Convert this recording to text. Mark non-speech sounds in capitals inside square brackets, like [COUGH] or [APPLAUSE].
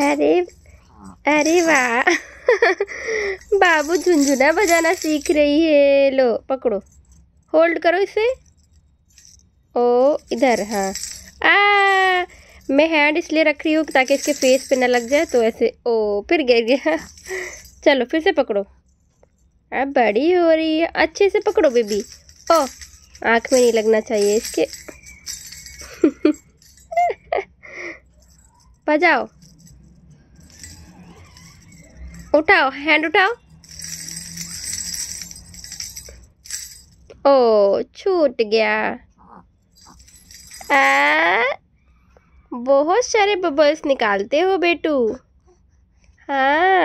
अरे हाँ। अरे वाह [LAUGHS] बाबू झुंझुना बजाना सीख रही है लो पकड़ो होल्ड करो इसे ओ इधर हाँ आ मैं हैंड इसलिए रख रही हूँ ताकि इसके फेस पे ना लग जाए तो ऐसे ओ फिर गिर गया [LAUGHS] चलो फिर से पकड़ो अब बड़ी हो रही है अच्छे से पकड़ो बेबी ओ आँख में नहीं लगना चाहिए इसके [LAUGHS] बजाओ उठाओ हैंड उठाओ ओ छूट गया आ, बहुत सारे बबल्स निकालते हो बेटू हाँ